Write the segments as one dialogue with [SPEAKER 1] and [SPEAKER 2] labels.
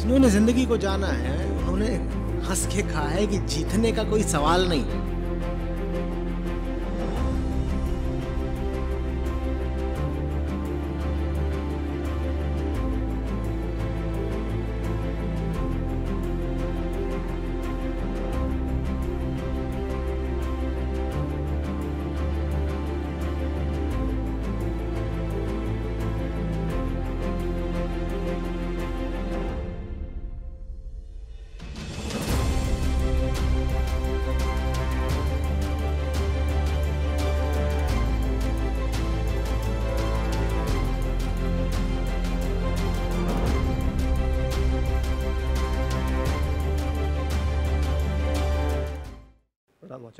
[SPEAKER 1] जिन्होंने जिंदगी को जाना है उन्होंने हंस के कहा है कि जीतने का कोई सवाल नहीं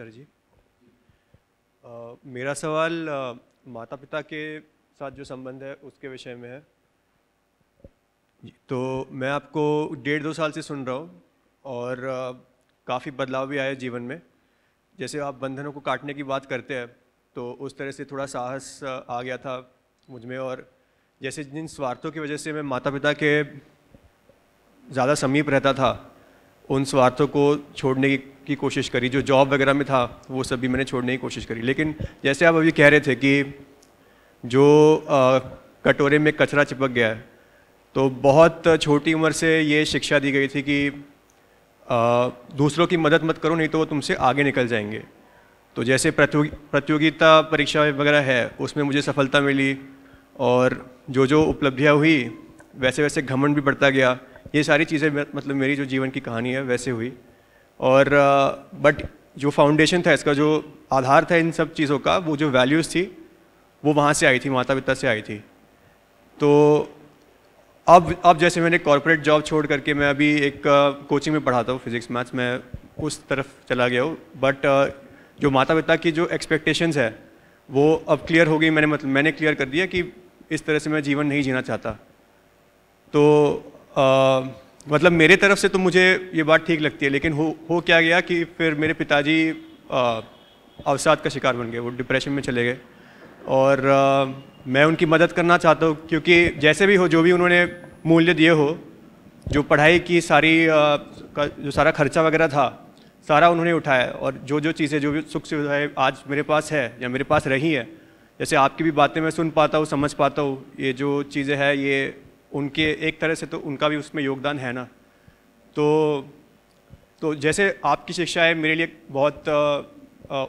[SPEAKER 2] आचार्य जी आ, मेरा सवाल आ, माता पिता के साथ जो संबंध है उसके विषय में है तो मैं आपको डेढ़ दो साल से सुन रहा हूँ और काफ़ी बदलाव भी आया जीवन में जैसे आप बंधनों को काटने की बात करते हैं तो उस तरह से थोड़ा साहस आ गया था मुझ में और जैसे जिन स्वार्थों की वजह से मैं माता पिता के ज़्यादा समीप रहता था उन स्वार्थों को छोड़ने की, की कोशिश करी जो जॉब वगैरह में था वो सभी मैंने छोड़ने की कोशिश करी लेकिन जैसे आप अभी कह रहे थे कि जो आ, कटोरे में कचरा चिपक गया है तो बहुत छोटी उम्र से ये शिक्षा दी गई थी कि आ, दूसरों की मदद मत करो नहीं तो वो तुमसे आगे निकल जाएंगे तो जैसे प्रतियोगिता परीक्षा वगैरह है उसमें मुझे सफलता मिली और जो जो उपलब्धियाँ हुई वैसे वैसे घमंड भी बढ़ता गया ये सारी चीज़ें मतलब मेरी जो जीवन की कहानी है वैसे हुई और बट जो फाउंडेशन था इसका जो आधार था इन सब चीज़ों का वो जो वैल्यूज़ थी वो वहाँ से आई थी माता पिता से आई थी तो अब अब जैसे मैंने कॉरपोरेट जॉब छोड़ करके मैं अभी एक कोचिंग में पढ़ाता हूँ फिजिक्स मैथ्स मैं उस तरफ चला गया हूँ बट जो माता पिता की जो एक्सपेक्टेशंस है वो अब क्लियर हो गई मैंने मतलब मैंने क्लियर कर दिया कि इस तरह से मैं जीवन नहीं जीना चाहता तो आ, मतलब मेरे तरफ से तो मुझे ये बात ठीक लगती है लेकिन हो हो क्या गया कि फिर मेरे पिताजी अवसाद का शिकार बन गए वो डिप्रेशन में चले गए और आ, मैं उनकी मदद करना चाहता हूँ क्योंकि जैसे भी हो जो भी उन्होंने मूल्य दिए हो जो पढ़ाई की सारी आ, का जो सारा खर्चा वगैरह था सारा उन्होंने उठाया और जो जो चीज़ें जो भी सुख सुविधाएँ आज मेरे पास है या मेरे पास रही है जैसे आपकी भी बातें मैं सुन पाता हूँ समझ पाता हूँ ये जो चीज़ें हैं ये उनके एक तरह से तो उनका भी उसमें योगदान है ना तो तो जैसे आपकी शिक्षाएं मेरे लिए बहुत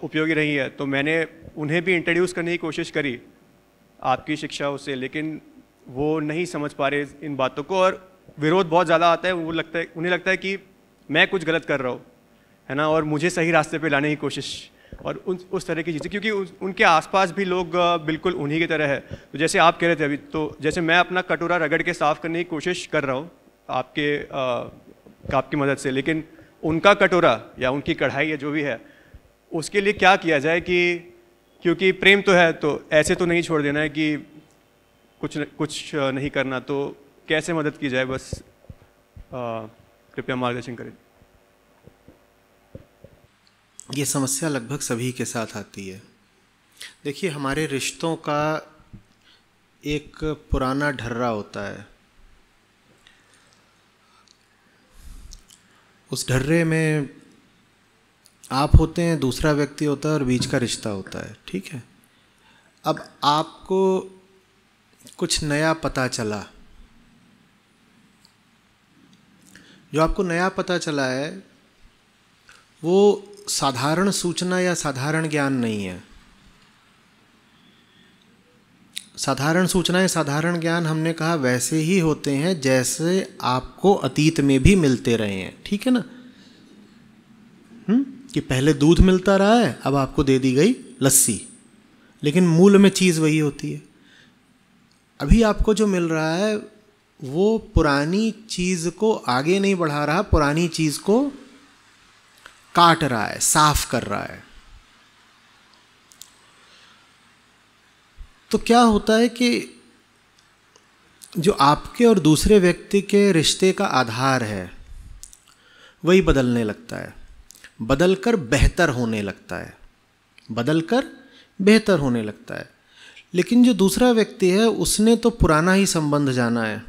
[SPEAKER 2] उपयोगी रही है तो मैंने उन्हें भी इंट्रोड्यूस करने की कोशिश करी आपकी शिक्षाओं से लेकिन वो नहीं समझ पा रहे इन बातों को और विरोध बहुत ज़्यादा आता है वो लगता है उन्हें लगता है कि मैं कुछ गलत कर रहा हूँ है ना और मुझे सही रास्ते पर लाने की कोशिश और उन उस तरह की चीज़ें क्योंकि उनके आसपास भी लोग बिल्कुल उन्हीं की तरह है तो जैसे आप कह रहे थे अभी तो जैसे मैं अपना कटोरा रगड़ के साफ़ करने की कोशिश कर रहा हूँ आपके आपकी मदद से लेकिन उनका कटोरा या उनकी कढ़ाई या जो भी है उसके लिए क्या किया जाए कि क्योंकि प्रेम तो है तो ऐसे तो नहीं छोड़ देना है कि कुछ न, कुछ नहीं करना तो कैसे मदद की जाए बस कृपया मार्गदर्शन करें
[SPEAKER 1] ये समस्या लगभग सभी के साथ आती है देखिए हमारे रिश्तों का एक पुराना ढर्रा होता है उस ढर्रे में आप होते हैं दूसरा व्यक्ति होता है और बीच का रिश्ता होता है ठीक है अब आपको कुछ नया पता चला जो आपको नया पता चला है वो साधारण सूचना या साधारण ज्ञान नहीं है साधारण सूचना या साधारण ज्ञान हमने कहा वैसे ही होते हैं जैसे आपको अतीत में भी मिलते रहे हैं ठीक है ना हम्म? कि पहले दूध मिलता रहा है अब आपको दे दी गई लस्सी लेकिन मूल में चीज़ वही होती है अभी आपको जो मिल रहा है वो पुरानी चीज़ को आगे नहीं बढ़ा रहा पुरानी चीज़ को काट रहा है साफ कर रहा है तो क्या होता है कि जो आपके और दूसरे व्यक्ति के रिश्ते का आधार है वही बदलने लगता है बदल कर बेहतर होने लगता है बदल कर बेहतर होने लगता है लेकिन जो दूसरा व्यक्ति है उसने तो पुराना ही संबंध जाना है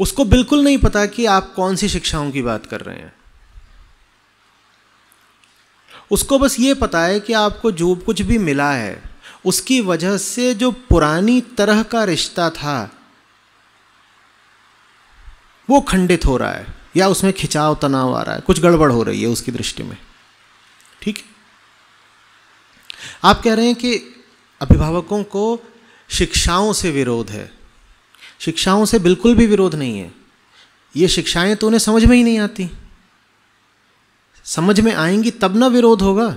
[SPEAKER 1] उसको बिल्कुल नहीं पता कि आप कौन सी शिक्षाओं की बात कर रहे हैं उसको बस ये पता है कि आपको जो कुछ भी मिला है उसकी वजह से जो पुरानी तरह का रिश्ता था वो खंडित हो रहा है या उसमें खिंचाव तनाव आ रहा है कुछ गड़बड़ हो रही है उसकी दृष्टि में ठीक है आप कह रहे हैं कि अभिभावकों को शिक्षाओं से विरोध है शिक्षाओं से बिल्कुल भी विरोध नहीं है ये शिक्षाएं तो उन्हें समझ में ही नहीं आती समझ में आएंगी तब ना विरोध होगा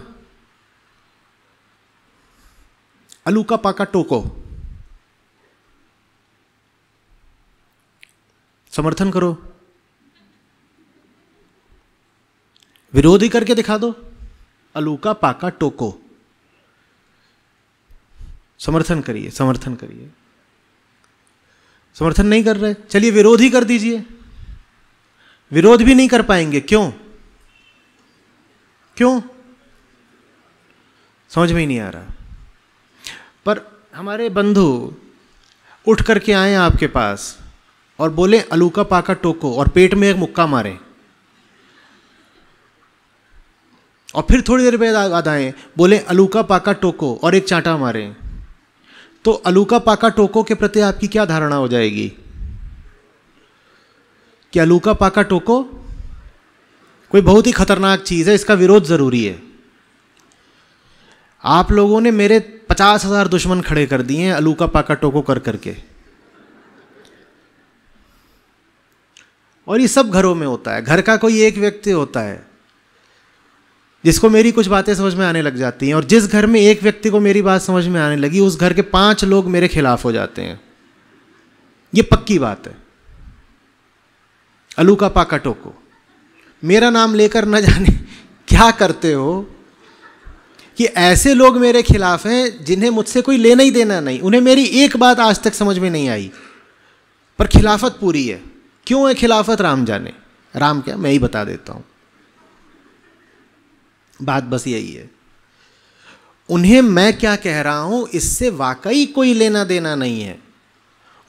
[SPEAKER 1] आलू का पाका टोको समर्थन करो विरोध ही करके दिखा दो आलू का पाका टोको समर्थन करिए समर्थन करिए समर्थन नहीं कर रहे चलिए विरोध ही कर दीजिए विरोध भी नहीं कर पाएंगे क्यों क्यों समझ में ही नहीं आ रहा पर हमारे बंधु उठ करके आए आपके पास और बोले अलूका पाका टोको और पेट में एक मुक्का मारे और फिर थोड़ी देर बाद आए बोले अलूका पाका टोको और एक चांटा मारें तो अलूका पाका टोको के प्रति आपकी क्या धारणा हो जाएगी कि अलूका पाका टोको कोई बहुत ही खतरनाक चीज़ है इसका विरोध ज़रूरी है आप लोगों ने मेरे पचास हज़ार दुश्मन खड़े कर दिए हैं अलूका पाका टोको कर करके और ये सब घरों में होता है घर का कोई एक व्यक्ति होता है जिसको मेरी कुछ बातें समझ में आने लग जाती हैं और जिस घर में एक व्यक्ति को मेरी बात समझ में आने लगी उस घर के पांच लोग मेरे खिलाफ हो जाते हैं ये पक्की बात है अलू का पाका टोको मेरा नाम लेकर न जाने क्या करते हो कि ऐसे लोग मेरे खिलाफ हैं जिन्हें मुझसे कोई लेना ही देना नहीं उन्हें मेरी एक बात आज तक समझ में नहीं आई पर खिलाफत पूरी है क्यों है खिलाफत राम जाने राम क्या मैं ही बता देता हूँ बात बस यही है उन्हें मैं क्या कह रहा हूं इससे वाकई कोई लेना देना नहीं है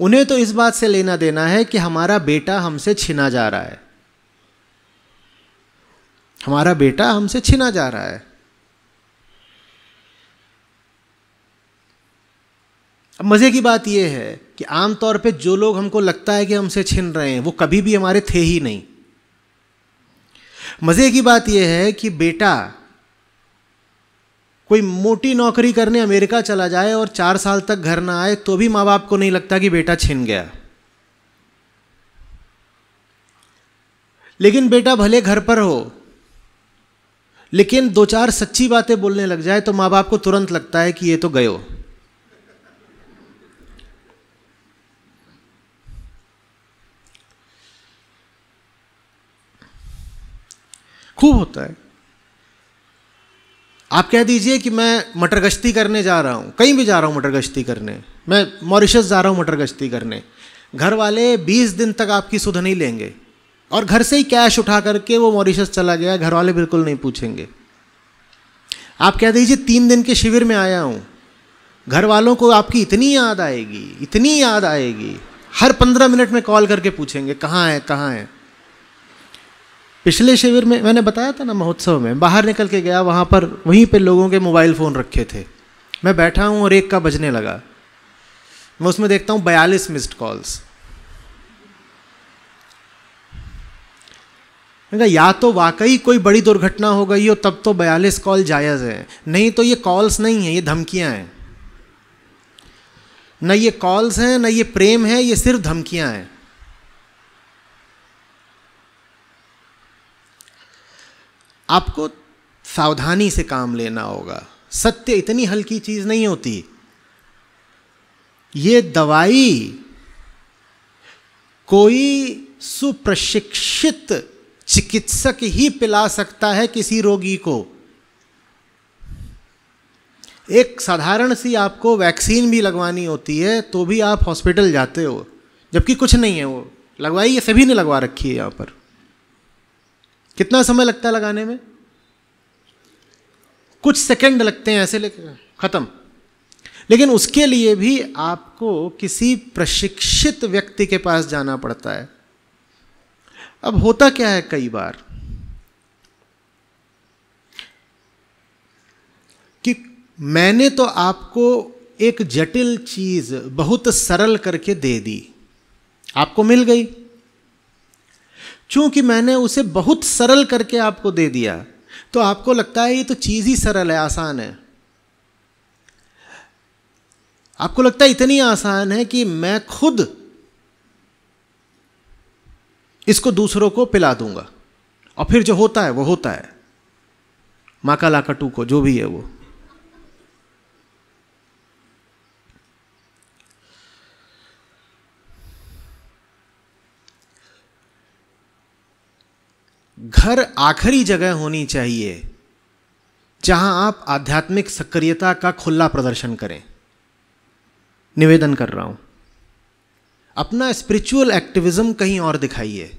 [SPEAKER 1] उन्हें तो इस बात से लेना देना है कि हमारा बेटा हमसे छिना जा रहा है हमारा बेटा हमसे छिना जा रहा है अब मज़े की बात यह है कि आमतौर पे जो लोग हमको लगता है कि हमसे छिन रहे हैं वो कभी भी हमारे थे ही नहीं मज़े की बात यह है कि बेटा कोई मोटी नौकरी करने अमेरिका चला जाए और चार साल तक घर ना आए तो भी माँ बाप को नहीं लगता कि बेटा छिन गया लेकिन बेटा भले घर पर हो लेकिन दो चार सच्ची बातें बोलने लग जाए तो माँ बाप को तुरंत लगता है कि ये तो गयो खूब होता है आप कह दीजिए कि मैं मटर गश्ती करने जा रहा हूँ कहीं भी जा रहा हूँ मटर गश्ती करने मैं मॉरिशस जा रहा हूँ मटर गश्ती करने घर वाले बीस दिन तक आपकी सुध नहीं लेंगे और घर से ही कैश उठा करके वो मॉरिशस चला गया घर वाले बिल्कुल नहीं पूछेंगे आप कह दीजिए तीन दिन के शिविर में आया हूँ घर वालों को आपकी इतनी याद आएगी इतनी याद आएगी हर पंद्रह मिनट में कॉल करके पूछेंगे कहाँ है कहाँ है पिछले शिविर में मैंने बताया था ना महोत्सव में बाहर निकल के गया वहाँ पर वहीं पे लोगों के मोबाइल फ़ोन रखे थे मैं बैठा हूँ और एक का बजने लगा मैं उसमें देखता हूँ बयालीस मिस्ड कॉल्स मैंने कहा या तो वाकई कोई बड़ी दुर्घटना हो गई हो तब तो बयालीस कॉल जायज़ है नहीं तो ये कॉल्स नहीं है ये धमकियाँ हैं न ये कॉल्स हैं न ये प्रेम है ये सिर्फ धमकियाँ हैं आपको सावधानी से काम लेना होगा सत्य इतनी हल्की चीज नहीं होती ये दवाई कोई सुप्रशिक्षित चिकित्सक ही पिला सकता है किसी रोगी को एक साधारण सी आपको वैक्सीन भी लगवानी होती है तो भी आप हॉस्पिटल जाते हो जबकि कुछ नहीं है वो लगवाई है सभी ने लगवा रखी है यहाँ पर कितना समय लगता है लगाने में कुछ सेकंड लगते हैं ऐसे ख़त्म लेकिन उसके लिए भी आपको किसी प्रशिक्षित व्यक्ति के पास जाना पड़ता है अब होता क्या है कई बार कि मैंने तो आपको एक जटिल चीज बहुत सरल करके दे दी आपको मिल गई चूंकि मैंने उसे बहुत सरल करके आपको दे दिया तो आपको लगता है ये तो चीज़ ही सरल है आसान है आपको लगता है इतनी आसान है कि मैं खुद इसको दूसरों को पिला दूंगा और फिर जो होता है वो होता है माका लाका को जो भी है वो घर आखिरी जगह होनी चाहिए जहां आप आध्यात्मिक सक्रियता का खुला प्रदर्शन करें निवेदन कर रहा हूं अपना स्पिरिचुअल एक्टिविज्म कहीं और दिखाइए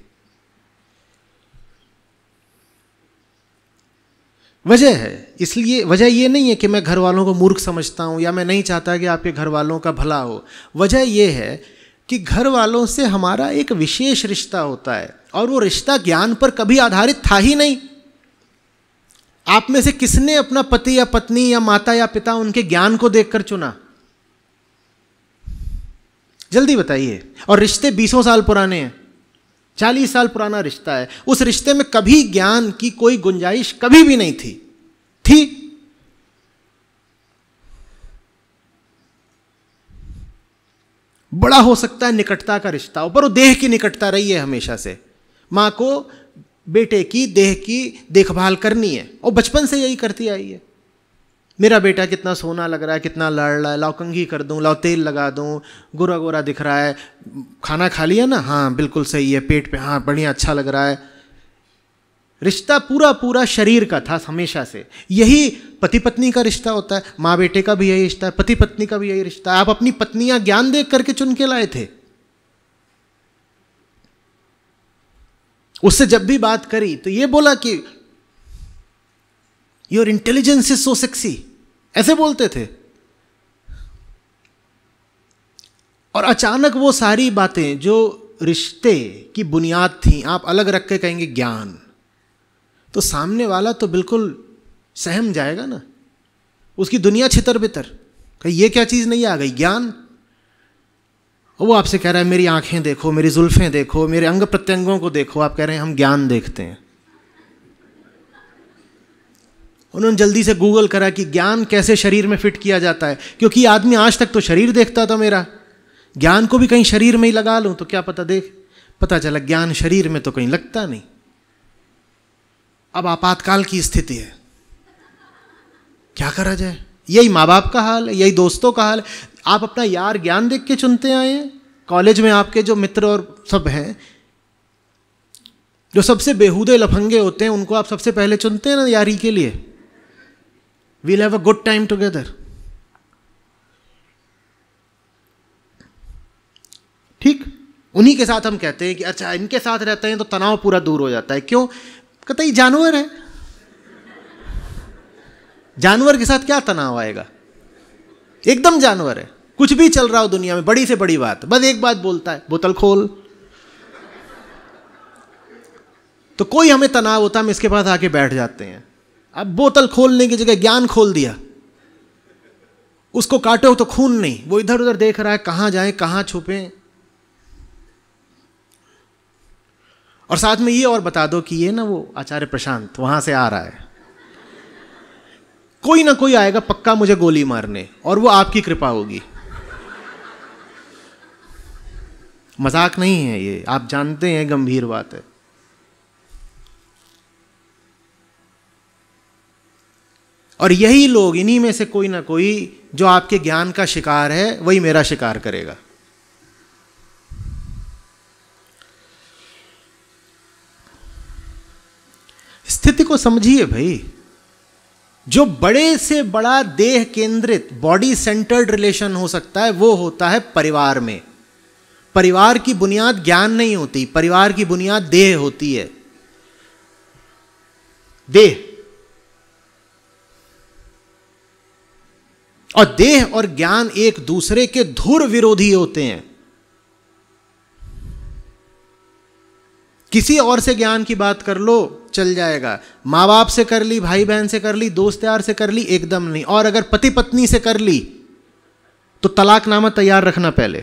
[SPEAKER 1] वजह है इसलिए वजह यह नहीं है कि मैं घर वालों को मूर्ख समझता हूं या मैं नहीं चाहता कि आपके घर वालों का भला हो वजह यह है कि घर वालों से हमारा एक विशेष रिश्ता होता है और वो रिश्ता ज्ञान पर कभी आधारित था ही नहीं आप में से किसने अपना पति या पत्नी या माता या पिता उनके ज्ञान को देखकर चुना जल्दी बताइए और रिश्ते बीसों साल पुराने हैं चालीस साल पुराना रिश्ता है उस रिश्ते में कभी ज्ञान की कोई गुंजाइश कभी भी नहीं थी थी बड़ा हो सकता है निकटता का रिश्ता हो पर वो देह की निकटता रही है हमेशा से माँ को बेटे की देह की देखभाल करनी है और बचपन से यही करती आई है मेरा बेटा कितना सोना लग रहा है कितना लड़ रहा है लाओ कंघी कर दूँ लाओ तेल लगा दूँ गोरा गोरा दिख रहा है खाना खा लिया ना हाँ बिल्कुल सही है पेट पे हाँ बढ़िया अच्छा लग रहा है रिश्ता पूरा पूरा शरीर का था हमेशा से यही पति पत्नी का रिश्ता होता है माँ बेटे का भी यही रिश्ता है पति पत्नी का भी यही रिश्ता है आप अपनी पत्नियां ज्ञान देख करके चुन के लाए थे उससे जब भी बात करी तो ये बोला कि your intelligence is so sexy ऐसे बोलते थे और अचानक वो सारी बातें जो रिश्ते की बुनियाद थी आप अलग रख के कहेंगे ज्ञान तो सामने वाला तो बिल्कुल सहम जाएगा ना उसकी दुनिया छितर बितर कहीं ये क्या चीज़ नहीं आ गई ज्ञान वो आपसे कह रहा है मेरी आंखें देखो मेरी जुल्फ़ें देखो मेरे अंग प्रत्यंगों को देखो आप कह रहे हैं हम ज्ञान देखते हैं उन्होंने जल्दी से गूगल करा कि ज्ञान कैसे शरीर में फिट किया जाता है क्योंकि आदमी आज तक तो शरीर देखता था मेरा ज्ञान को भी कहीं शरीर में ही लगा लूँ तो क्या पता देख पता चला ज्ञान शरीर में तो कहीं लगता नहीं अब आपातकाल की स्थिति है क्या करा जाए यही माँ बाप का हाल है यही दोस्तों का हाल है आप अपना यार ज्ञान देख के चुनते आए हैं कॉलेज में आपके जो मित्र और सब हैं जो सबसे बेहूदे लफंगे होते हैं उनको आप सबसे पहले चुनते हैं ना यारी के लिए we'll have a good time together ठीक उन्हीं के साथ हम कहते हैं कि अच्छा इनके साथ रहते हैं तो तनाव पूरा दूर हो जाता है क्यों कतई जानवर है जानवर के साथ क्या तनाव आएगा एकदम जानवर है कुछ भी चल रहा हो दुनिया में बड़ी से बड़ी बात बस एक बात बोलता है बोतल खोल तो कोई हमें तनाव होता हम इसके पास आके बैठ जाते हैं अब बोतल खोलने की जगह ज्ञान खोल दिया उसको काटो तो खून नहीं वो इधर उधर देख रहा है कहां जाए कहां छुपे और साथ में ये और बता दो कि ये ना वो आचार्य प्रशांत वहां से आ रहा है कोई ना कोई आएगा पक्का मुझे गोली मारने और वो आपकी कृपा होगी मजाक नहीं है ये आप जानते हैं गंभीर बात है और यही लोग इन्हीं में से कोई ना कोई जो आपके ज्ञान का शिकार है वही मेरा शिकार करेगा स्थिति को समझिए भाई जो बड़े से बड़ा देह केंद्रित बॉडी सेंटर्ड रिलेशन हो सकता है वो होता है परिवार में परिवार की बुनियाद ज्ञान नहीं होती परिवार की बुनियाद देह होती है देह और देह और ज्ञान एक दूसरे के धुर विरोधी होते हैं किसी और से ज्ञान की बात कर लो चल जाएगा माँ बाप से कर ली भाई बहन से कर ली दोस्त यार से कर ली एकदम नहीं और अगर पति पत्नी से कर ली तो तलाकनामा तैयार रखना पहले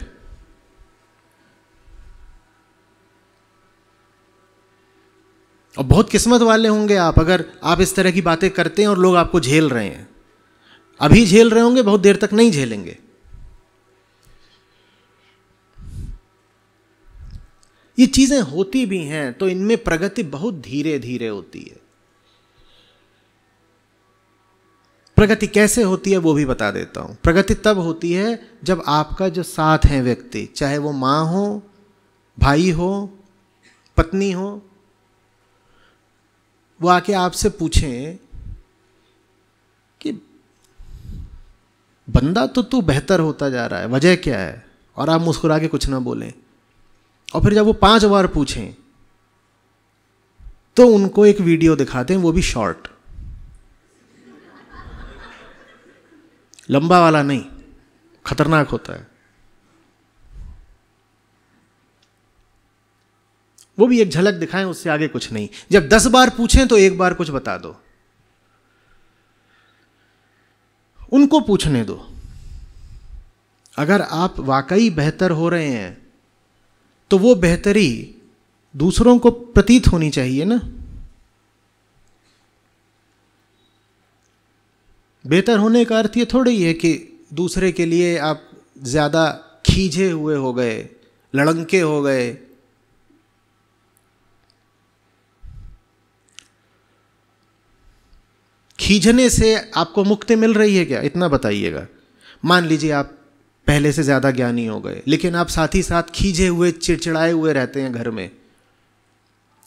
[SPEAKER 1] और बहुत किस्मत वाले होंगे आप अगर आप इस तरह की बातें करते हैं और लोग आपको झेल रहे हैं अभी झेल रहे होंगे बहुत देर तक नहीं झेलेंगे ये चीज़ें होती भी हैं तो इनमें प्रगति बहुत धीरे धीरे होती है प्रगति कैसे होती है वो भी बता देता हूं प्रगति तब होती है जब आपका जो साथ है व्यक्ति चाहे वो मां हो भाई हो पत्नी हो वो आके आपसे पूछे कि बंदा तो तू बेहतर होता जा रहा है वजह क्या है और आप मुस्कुरा के कुछ ना बोलें और फिर जब वो पांच बार पूछें तो उनको एक वीडियो दिखाते हैं वो भी शॉर्ट लंबा वाला नहीं खतरनाक होता है वो भी एक झलक दिखाएं उससे आगे कुछ नहीं जब दस बार पूछें तो एक बार कुछ बता दो उनको पूछने दो अगर आप वाकई बेहतर हो रहे हैं तो वो बेहतरी दूसरों को प्रतीत होनी चाहिए ना बेहतर होने का अर्थ ये ही है कि दूसरे के लिए आप ज़्यादा खींचे हुए हो गए लड़ंके हो गए खींचने से आपको मुक्ति मिल रही है क्या इतना बताइएगा मान लीजिए आप पहले से ज़्यादा ज्ञानी हो गए लेकिन आप साथ ही साथ खींचे हुए चिड़चिड़ाए हुए रहते हैं घर में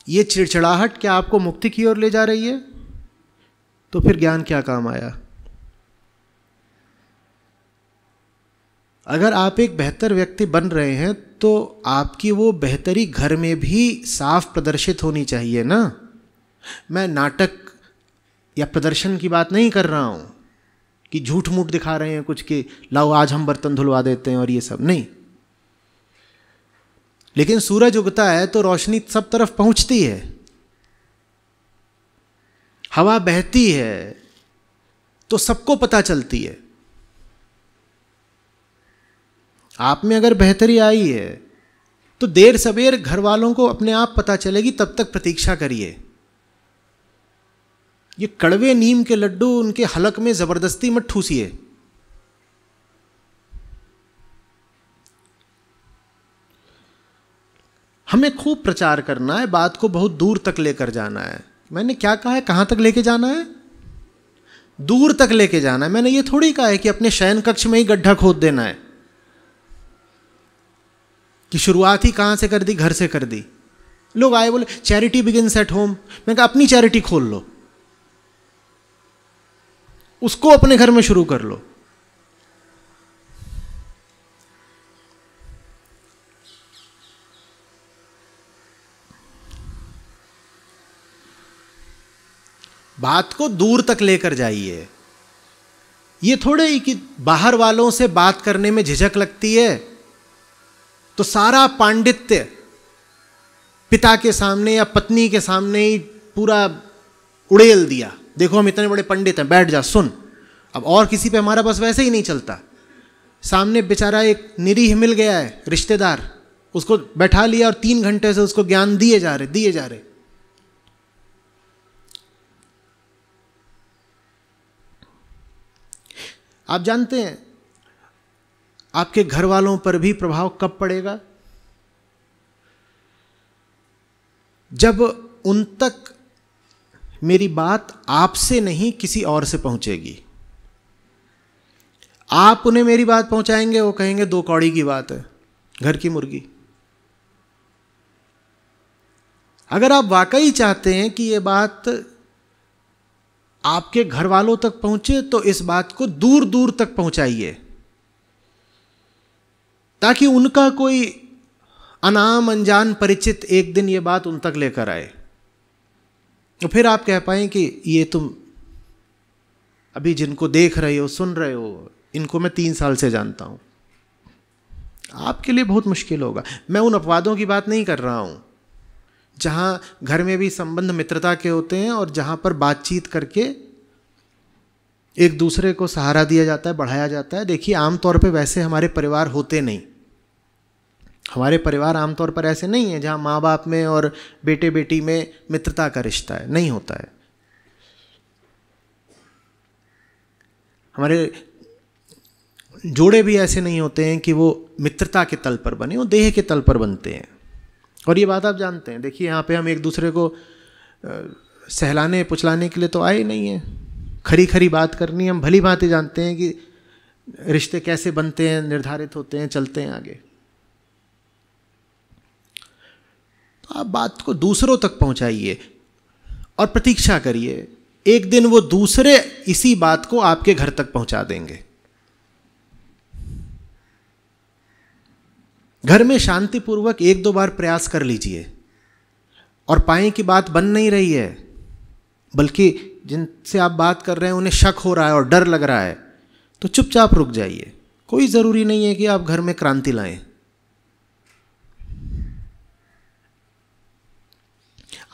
[SPEAKER 1] ये चिड़चिड़ाहट क्या आपको मुक्ति की ओर ले जा रही है तो फिर ज्ञान क्या काम आया अगर आप एक बेहतर व्यक्ति बन रहे हैं तो आपकी वो बेहतरी घर में भी साफ प्रदर्शित होनी चाहिए ना मैं नाटक या प्रदर्शन की बात नहीं कर रहा हूं कि झूठ मूठ दिखा रहे हैं कुछ कि लाओ आज हम बर्तन धुलवा देते हैं और ये सब नहीं लेकिन सूरज उगता है तो रोशनी सब तरफ पहुंचती है हवा बहती है तो सबको पता चलती है आप में अगर बेहतरी आई है तो देर सवेर घर वालों को अपने आप पता चलेगी तब तक प्रतीक्षा करिए ये कड़वे नीम के लड्डू उनके हलक में ज़बरदस्ती मत ठूसिए हमें खूब प्रचार करना है बात को बहुत दूर तक लेकर जाना है मैंने क्या कहा है कहां तक लेके जाना है दूर तक लेके जाना है मैंने ये थोड़ी कहा है कि अपने शयन कक्ष में ही गड्ढा खोद देना है कि शुरुआत ही कहां से कर दी घर से कर दी लोग आए बोले चैरिटी बिगिन एट होम मैंने कहा अपनी चैरिटी खोल लो उसको अपने घर में शुरू कर लो बात को दूर तक लेकर जाइए ये थोड़े ही कि बाहर वालों से बात करने में झिझक लगती है तो सारा पांडित्य पिता के सामने या पत्नी के सामने ही पूरा उड़ेल दिया देखो हम इतने बड़े पंडित हैं बैठ जा सुन अब और किसी पे हमारा बस वैसे ही नहीं चलता सामने बेचारा एक निरीह मिल गया है रिश्तेदार उसको बैठा लिया और तीन घंटे से उसको ज्ञान दिए जा रहे दिए जा रहे आप जानते हैं आपके घर वालों पर भी प्रभाव कब पड़ेगा जब उन तक मेरी बात आपसे नहीं किसी और से पहुंचेगी आप उन्हें मेरी बात पहुंचाएंगे वो कहेंगे दो कौड़ी की बात है घर की मुर्गी अगर आप वाकई चाहते हैं कि ये बात आपके घर वालों तक पहुंचे तो इस बात को दूर दूर तक पहुंचाइए ताकि उनका कोई अनाम अनजान परिचित एक दिन ये बात उन तक लेकर आए तो फिर आप कह पाए कि ये तुम अभी जिनको देख रहे हो सुन रहे हो इनको मैं तीन साल से जानता हूँ आपके लिए बहुत मुश्किल होगा मैं उन अपवादों की बात नहीं कर रहा हूँ जहाँ घर में भी संबंध मित्रता के होते हैं और जहाँ पर बातचीत करके एक दूसरे को सहारा दिया जाता है बढ़ाया जाता है देखिए आमतौर पर वैसे हमारे परिवार होते नहीं हमारे परिवार आमतौर पर ऐसे नहीं है जहाँ माँ बाप में और बेटे बेटी में मित्रता का रिश्ता है नहीं होता है हमारे जोड़े भी ऐसे नहीं होते हैं कि वो मित्रता के तल पर बने वो देह के तल पर बनते हैं और ये बात आप जानते हैं देखिए यहाँ पे हम एक दूसरे को सहलाने पुचलाने के लिए तो आए नहीं हैं खरी खरी बात करनी हम भली भांति जानते हैं कि रिश्ते कैसे बनते हैं निर्धारित होते हैं चलते हैं आगे तो आप बात को दूसरों तक पहुंचाइए और प्रतीक्षा करिए एक दिन वो दूसरे इसी बात को आपके घर तक पहुंचा देंगे घर में शांतिपूर्वक एक दो बार प्रयास कर लीजिए और पाए कि बात बन नहीं रही है बल्कि जिनसे आप बात कर रहे हैं उन्हें शक हो रहा है और डर लग रहा है तो चुपचाप रुक जाइए कोई ज़रूरी नहीं है कि आप घर में क्रांति लाएं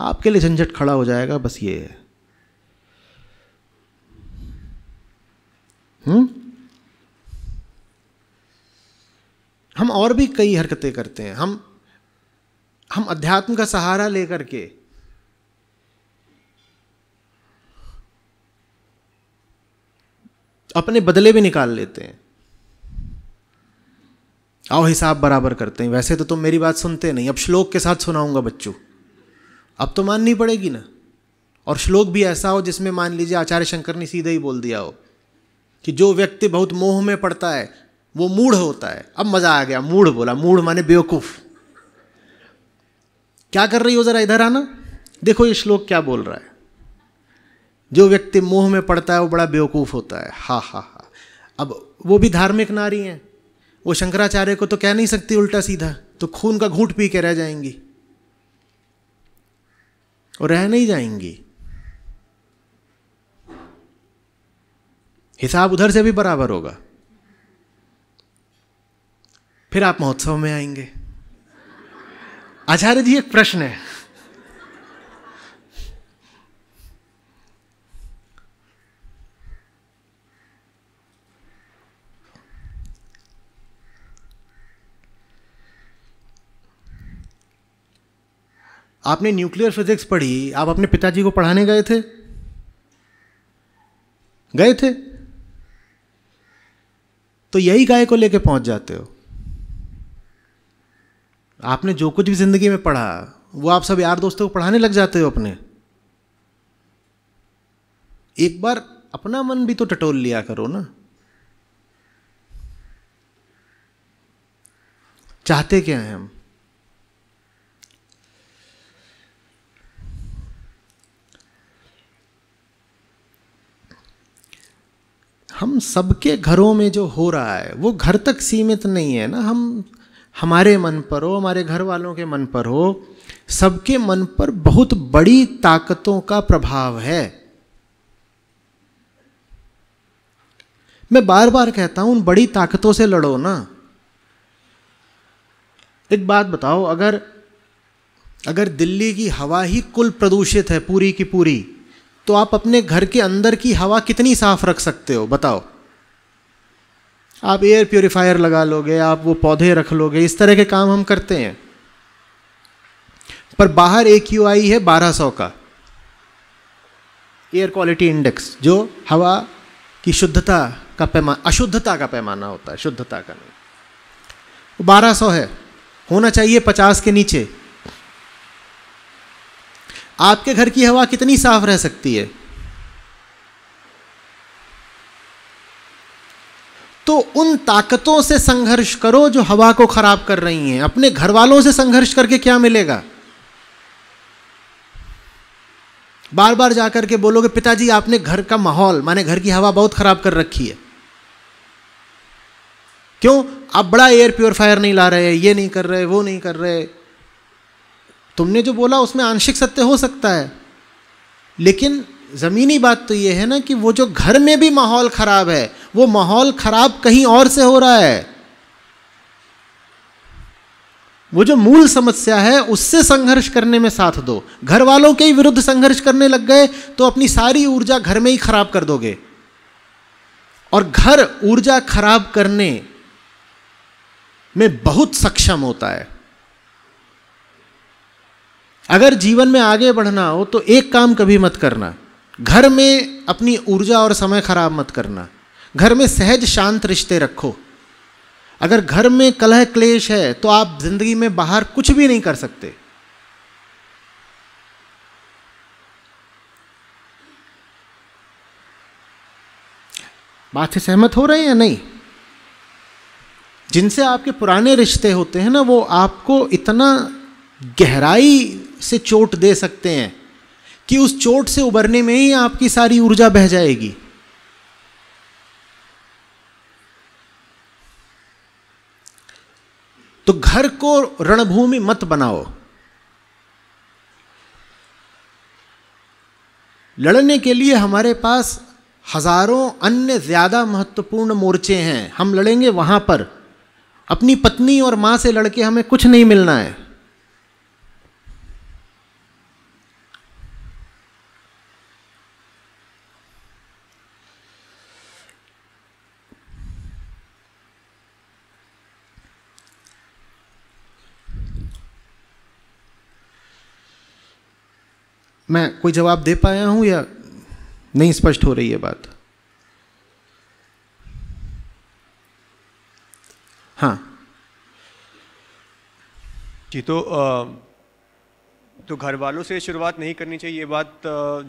[SPEAKER 1] आपके लिए झंझट खड़ा हो जाएगा बस ये है हुँ? हम्म? हम और भी कई हरकतें करते हैं हम हम अध्यात्म का सहारा लेकर के अपने बदले भी निकाल लेते हैं आओ हिसाब बराबर करते हैं वैसे तो तुम मेरी बात सुनते नहीं अब श्लोक के साथ सुनाऊंगा बच्चों अब तो माननी पड़ेगी ना और श्लोक भी ऐसा हो जिसमें मान लीजिए आचार्य शंकर ने सीधे ही बोल दिया हो कि जो व्यक्ति बहुत मोह में पड़ता है वो मूढ़ होता है अब मज़ा आ गया मूढ़ बोला मूढ़ माने बेवकूफ़ क्या कर रही हो ज़रा इधर आना देखो ये श्लोक क्या बोल रहा है जो व्यक्ति मोह में पड़ता है वो बड़ा बेवकूफ़ होता है हा हा हा अब वो भी धार्मिक नारी हैं वो शंकराचार्य को तो कह नहीं सकती उल्टा सीधा तो खून का घूट पी के रह जाएंगी और रह नहीं जाएंगी हिसाब उधर से भी बराबर होगा फिर आप महोत्सव में आएंगे आचार्य जी एक प्रश्न है आपने न्यूक्लियर फिजिक्स पढ़ी आप अपने पिताजी को पढ़ाने गए थे गए थे तो यही गाय को लेके पहुंच जाते हो आपने जो कुछ भी जिंदगी में पढ़ा वो आप सब यार दोस्तों को पढ़ाने लग जाते हो अपने एक बार अपना मन भी तो टटोल लिया करो ना चाहते क्या हैं हम हम सबके घरों में जो हो रहा है वो घर तक सीमित नहीं है ना हम हमारे मन पर हो हमारे घर वालों के मन पर हो सबके मन पर बहुत बड़ी ताकतों का प्रभाव है मैं बार बार कहता हूं उन बड़ी ताकतों से लड़ो ना एक बात बताओ अगर अगर दिल्ली की हवा ही कुल प्रदूषित है पूरी की पूरी तो आप अपने घर के अंदर की हवा कितनी साफ रख सकते हो बताओ आप एयर प्योरीफायर लगा लोगे आप वो पौधे रख लोगे इस तरह के काम हम करते हैं पर बाहर एक यू आई है 1200 का एयर क्वालिटी इंडेक्स जो हवा की शुद्धता का पैमाना अशुद्धता का पैमाना होता है शुद्धता का नहीं बारह सौ है होना चाहिए पचास के नीचे आपके घर की हवा कितनी साफ रह सकती है तो उन ताकतों से संघर्ष करो जो हवा को खराब कर रही हैं अपने घर वालों से संघर्ष करके क्या मिलेगा बार बार जाकर के बोलोगे पिताजी आपने घर का माहौल माने घर की हवा बहुत खराब कर रखी है क्यों आप बड़ा एयर प्योरीफायर नहीं ला रहे ये नहीं कर रहे वो नहीं कर रहे तुमने जो बोला उसमें आंशिक सत्य हो सकता है लेकिन ज़मीनी बात तो ये है ना कि वो जो घर में भी माहौल ख़राब है वो माहौल ख़राब कहीं और से हो रहा है वो जो मूल समस्या है उससे संघर्ष करने में साथ दो घर वालों के ही विरुद्ध संघर्ष करने लग गए तो अपनी सारी ऊर्जा घर में ही खराब कर दोगे और घर ऊर्जा खराब करने में बहुत सक्षम होता है अगर जीवन में आगे बढ़ना हो तो एक काम कभी मत करना घर में अपनी ऊर्जा और समय खराब मत करना घर में सहज शांत रिश्ते रखो अगर घर में कलह क्लेश है तो आप जिंदगी में बाहर कुछ भी नहीं कर सकते बात से सहमत हो रहे हैं या नहीं जिनसे आपके पुराने रिश्ते होते हैं ना वो आपको इतना गहराई से चोट दे सकते हैं कि उस चोट से उबरने में ही आपकी सारी ऊर्जा बह जाएगी तो घर को रणभूमि मत बनाओ लड़ने के लिए हमारे पास हजारों अन्य ज्यादा महत्वपूर्ण मोर्चे हैं हम लड़ेंगे वहां पर अपनी पत्नी और मां से लड़के हमें कुछ नहीं मिलना है मैं कोई जवाब दे पाया हूं या नहीं स्पष्ट हो रही है बात हाँ
[SPEAKER 2] जी तो आ... तो घर वालों से शुरुआत नहीं करनी चाहिए ये बात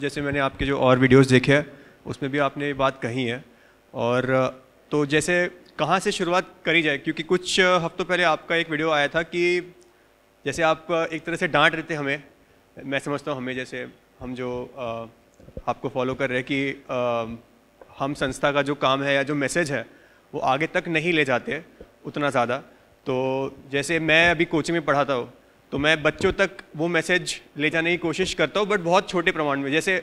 [SPEAKER 2] जैसे मैंने आपके जो और वीडियोस देखे हैं उसमें भी आपने ये बात कही है और तो जैसे कहाँ से शुरुआत करी जाए क्योंकि कुछ हफ्तों पहले आपका एक वीडियो आया था कि जैसे आप एक तरह से डांट रहे थे हमें मैं समझता हूँ हमें जैसे हम जो आपको फॉलो कर रहे हैं कि हम संस्था का जो काम है या जो मैसेज है वो आगे तक नहीं ले जाते उतना ज़्यादा तो जैसे मैं अभी कोचिंग में पढ़ाता हूँ तो मैं बच्चों तक वो मैसेज ले जाने की कोशिश करता हूँ बट बहुत छोटे प्रमाण में जैसे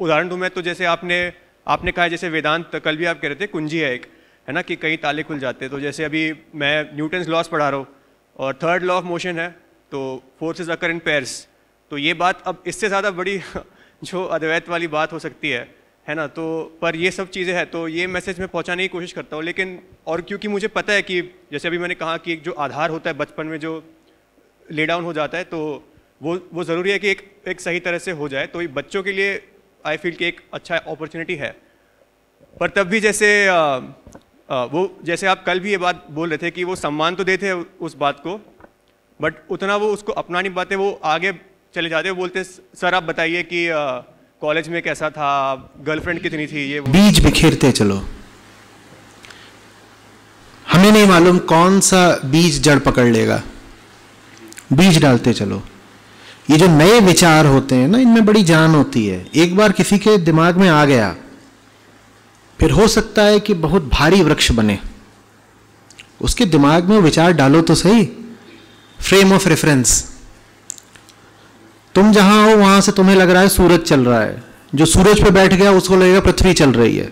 [SPEAKER 2] उदाहरण दूँ मैं तो जैसे आपने आपने कहा जैसे वेदांत कल भी आप कह रहे थे कुंजी है एक है ना कि कई ताले खुल जाते तो जैसे अभी मैं न्यूटन्स लॉस पढ़ा रहा हूँ और थर्ड लॉ ऑफ मोशन है तो फोर्सेज अकर इन पेयर्स तो ये बात अब इससे ज़्यादा बड़ी जो अद्वैत वाली बात हो सकती है है ना तो पर ये सब चीज़ें हैं तो ये मैसेज मैं पहुंचाने की कोशिश करता हूँ लेकिन और क्योंकि मुझे पता है कि जैसे अभी मैंने कहा कि एक जो आधार होता है बचपन में जो ले डाउन हो जाता है तो वो वो ज़रूरी है कि एक एक सही तरह से हो जाए तो ये बच्चों के लिए आई फील कि एक अच्छा अपॉर्चुनिटी है पर तब भी जैसे आ, आ, वो जैसे आप कल भी ये बात बोल रहे थे कि वो सम्मान तो देते हैं उस बात को बट उतना वो उसको अपना नहीं पाते वो आगे चले जाते बोलते सर आप बताइए कि कॉलेज में कैसा था गर्लफ्रेंड कितनी थी ये बीज
[SPEAKER 1] बिखेरते चलो हमें नहीं मालूम कौन सा बीज जड़ पकड़ लेगा बीज डालते चलो ये जो नए विचार होते हैं ना इनमें बड़ी जान होती है एक बार किसी के दिमाग में आ गया फिर हो सकता है कि बहुत भारी वृक्ष बने उसके दिमाग में विचार डालो तो सही फ्रेम ऑफ रेफरेंस तुम जहां हो वहां से तुम्हें लग रहा है सूरज चल रहा है जो सूरज पे बैठ गया उसको लगेगा पृथ्वी चल रही है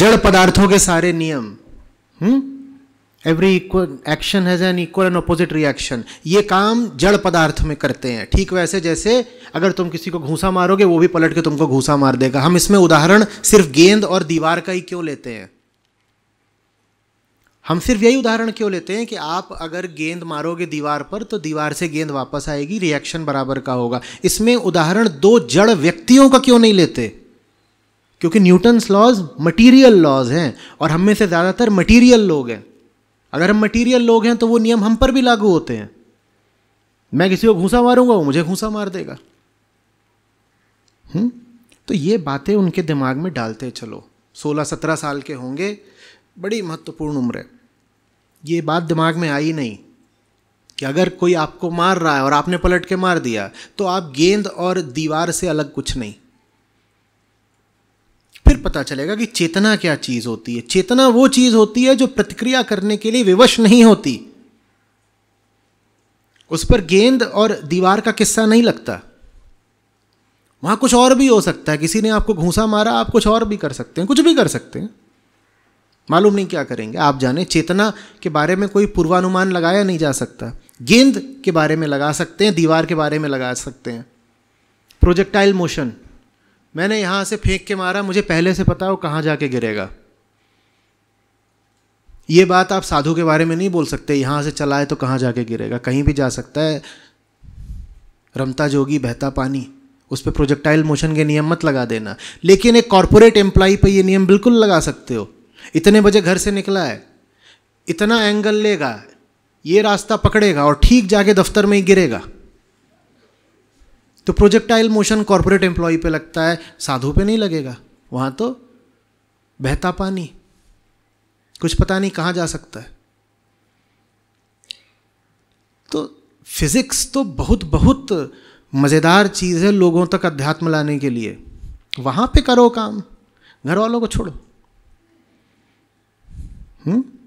[SPEAKER 1] जड़ पदार्थों के सारे नियम every equal action has an equal and opposite reaction ये काम जड़ पदार्थ में करते हैं ठीक वैसे जैसे अगर तुम किसी को घूसा मारोगे वो भी पलट के तुमको घूसा मार देगा हम इसमें उदाहरण सिर्फ गेंद और दीवार का ही क्यों लेते हैं हम सिर्फ यही उदाहरण क्यों लेते हैं कि आप अगर गेंद मारोगे दीवार पर तो दीवार से गेंद वापस आएगी रिएक्शन बराबर का होगा इसमें उदाहरण दो जड़ व्यक्तियों का क्यों नहीं लेते क्योंकि न्यूटन्स लॉज मटीरियल लॉज हैं और हम में से ज़्यादातर मटीरियल लोग हैं अगर हम मटीरियल लोग हैं तो वो नियम हम पर भी लागू होते हैं मैं किसी को घूसा मारूंगा वो मुझे घूसा मार देगा हुँ? हम्म? तो ये बातें उनके दिमाग में डालते चलो सोलह सत्रह साल के होंगे बड़ी महत्वपूर्ण उम्र है ये बात दिमाग में आई नहीं कि अगर कोई आपको मार रहा है और आपने पलट के मार दिया तो आप गेंद और दीवार से अलग कुछ नहीं फिर पता चलेगा कि चेतना क्या चीज होती है चेतना वो चीज होती है जो प्रतिक्रिया करने के लिए विवश नहीं होती उस पर गेंद और दीवार का किस्सा नहीं लगता वहां कुछ और भी हो सकता है किसी ने आपको घूसा मारा आप कुछ और भी कर सकते हैं कुछ भी कर सकते हैं मालूम नहीं क्या करेंगे आप जाने चेतना के बारे में कोई पूर्वानुमान लगाया नहीं जा सकता गेंद के बारे में लगा सकते हैं दीवार के बारे में लगा सकते हैं प्रोजेक्टाइल मोशन मैंने यहाँ से फेंक के मारा मुझे पहले से पता हो कहाँ जाके गिरेगा ये बात आप साधु के बारे में नहीं बोल सकते यहाँ से चलाए तो कहाँ जाके गिरेगा कहीं भी जा सकता है रमता जोगी बहता पानी उस पर प्रोजेक्टाइल मोशन के नियम मत लगा देना लेकिन एक कॉरपोरेट एम्प्लॉय पर ये नियम बिल्कुल लगा सकते हो इतने बजे घर से निकला है इतना एंगल लेगा ये रास्ता पकड़ेगा और ठीक जाके दफ्तर में ही गिरेगा तो प्रोजेक्टाइल मोशन कॉरपोरेट एम्प्लॉय पे लगता है साधु पे नहीं लगेगा वहां तो बहता पानी कुछ पता नहीं कहाँ जा सकता है तो फिज़िक्स तो बहुत बहुत मज़ेदार चीज़ है लोगों तक अध्यात्म लाने के लिए वहां पे करो काम घर वालों को छोड़ो Hmm?